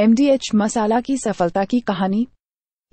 एमडीएच मसाला की सफलता की कहानी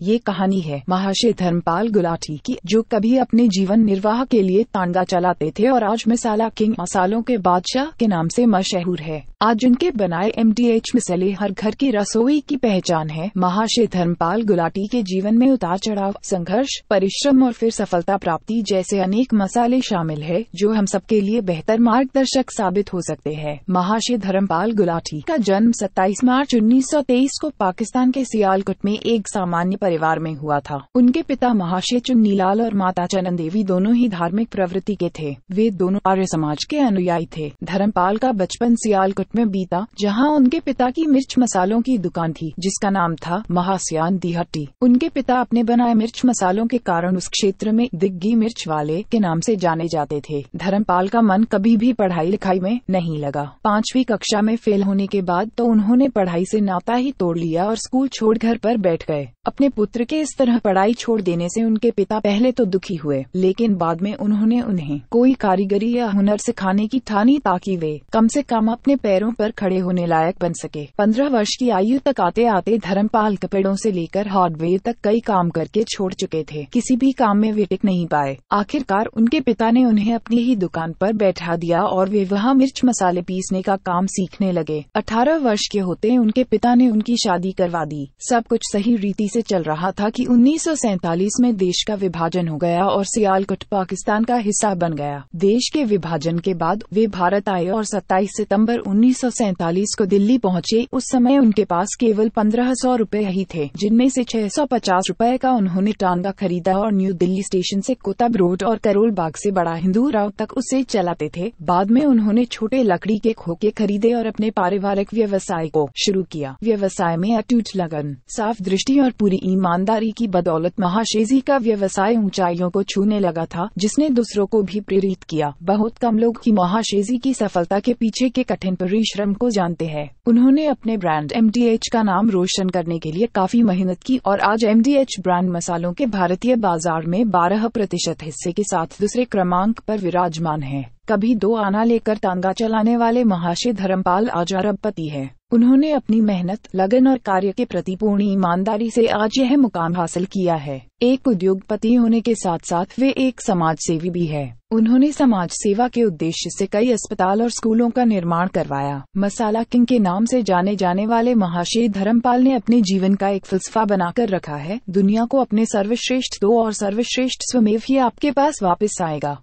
ये कहानी है महाशय धर्मपाल गुलाटी की जो कभी अपने जीवन निर्वाह के लिए तांडा चलाते थे और आज मिसाला किंग मसालों के बादशाह के नाम से मशहूर है आज उनके बनाए एम डी एच मसले हर घर की रसोई की पहचान है महाशय धर्मपाल गुलाटी के जीवन में उतार चढ़ाव संघर्ष परिश्रम और फिर सफलता प्राप्ति जैसे अनेक मसाले शामिल है जो हम सबके लिए बेहतर मार्गदर्शक साबित हो सकते हैं महाशय धर्मपाल गुलाटी का जन्म सत्ताईस मार्च उन्नीस को पाकिस्तान के सियालकुट में एक सामान्य परिवार में हुआ था उनके पिता महाशय चुन्नीलाल और माता चनन देवी दोनों ही धार्मिक प्रवृत्ति के थे वे दोनों आर्य समाज के अनुयायी थे धर्मपाल का बचपन सियालकुट में बीता जहाँ उनके पिता की मिर्च मसालों की दुकान थी जिसका नाम था महास्यान दिहट्टी उनके पिता अपने बनाए मिर्च मसालों के कारण उस क्षेत्र में दिग्गी मिर्च वाले के नाम से जाने जाते थे धर्मपाल का मन कभी भी पढ़ाई लिखाई में नहीं लगा पांचवी कक्षा में फेल होने के बाद तो उन्होंने पढ़ाई से नाता ही तोड़ लिया और स्कूल छोड़ घर पर बैठ गए अपने पुत्र के इस तरह पढ़ाई छोड़ देने से उनके पिता पहले तो दुखी हुए लेकिन बाद में उन्होंने उन्हें कोई कारीगरी या हुनर सिखाने की ठानी ताकि वे कम से कम अपने पैरों पर खड़े होने लायक बन सके पंद्रह वर्ष की आयु तक आते आते धर्मपाल कपड़ों से लेकर हार्डवेयर तक कई काम करके छोड़ चुके थे किसी भी काम में वे टिक नहीं पाए आखिरकार उनके पिता ने उन्हें अपनी ही दुकान पर बैठा दिया और वे वहाँ मिर्च मसाले पीसने का काम सीखने लगे अठारह वर्ष के होते उनके पिता ने उनकी शादी करवा दी सब कुछ सही रीति से चल रहा था कि 1947 में देश का विभाजन हो गया और सियालकोट पाकिस्तान का हिस्सा बन गया देश के विभाजन के बाद वे भारत आए और 27 सितंबर 1947 को दिल्ली पहुंचे उस समय उनके पास केवल पंद्रह सौ रूपए ही थे जिनमें से छह सौ पचास रूपए का उन्होंने टांगा खरीदा और न्यू दिल्ली स्टेशन ऐसी कोतब रोड और करोल बाग ऐसी बड़ा हिंदू राव तक उसे चलाते थे बाद में उन्होंने छोटे लकड़ी के खोके खरीदे और अपने पारिवारिक व्यवसाय को शुरू किया व्यवसाय में अटूट लगन साफ दृष्टि और पूरी ईमानदारी की बदौलत महाशेजी का व्यवसाय ऊंचाइयों को छूने लगा था जिसने दूसरों को भी प्रेरित किया बहुत कम लोग की महाशेजी की सफलता के पीछे के कठिन परिश्रम को जानते हैं उन्होंने अपने ब्रांड एम का नाम रोशन करने के लिए काफी मेहनत की और आज एम ब्रांड मसालों के भारतीय बाजार में बारह प्रतिशत हिस्से के साथ दूसरे क्रमांक पर विराजमान है कभी दो आना लेकर तांगा चलाने वाले महाशय धर्मपाल आज अरबपति है उन्होंने अपनी मेहनत लगन और कार्य के प्रति पूर्ण ईमानदारी से आज यह मुकाम हासिल किया है एक उद्योगपति होने के साथ साथ वे एक समाज सेवी भी है उन्होंने समाज सेवा के उद्देश्य से कई अस्पताल और स्कूलों का निर्माण करवाया मसाला किंग के नाम से जाने जाने वाले महाशय धर्मपाल ने अपने जीवन का एक फलसफा बनाकर रखा है दुनिया को अपने सर्वश्रेष्ठ दो और सर्वश्रेष्ठ स्वमेव ही आपके पास वापस आएगा